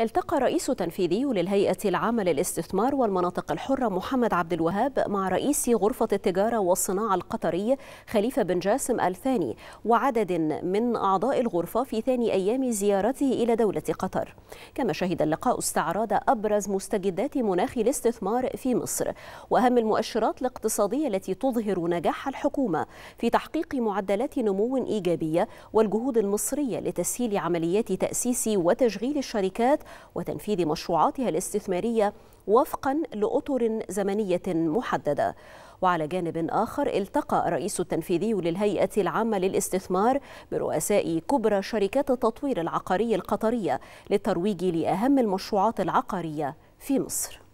التقى رئيس تنفيذي للهيئة العامة للاستثمار والمناطق الحرة محمد عبد الوهاب مع رئيس غرفة التجارة والصناعة القطري خليفة بن جاسم الثاني وعدد من أعضاء الغرفة في ثاني أيام زيارته إلى دولة قطر كما شهد اللقاء استعراض أبرز مستجدات مناخ الاستثمار في مصر وأهم المؤشرات الاقتصادية التي تظهر نجاح الحكومة في تحقيق معدلات نمو إيجابية والجهود المصرية لتسهيل عمليات تأسيس وتشغيل الشركات وتنفيذ مشروعاتها الاستثمارية وفقا لأطر زمنية محددة وعلى جانب آخر التقى الرئيس التنفيذي للهيئة العامة للاستثمار برؤساء كبرى شركات التطوير العقاري القطرية للترويج لأهم المشروعات العقارية في مصر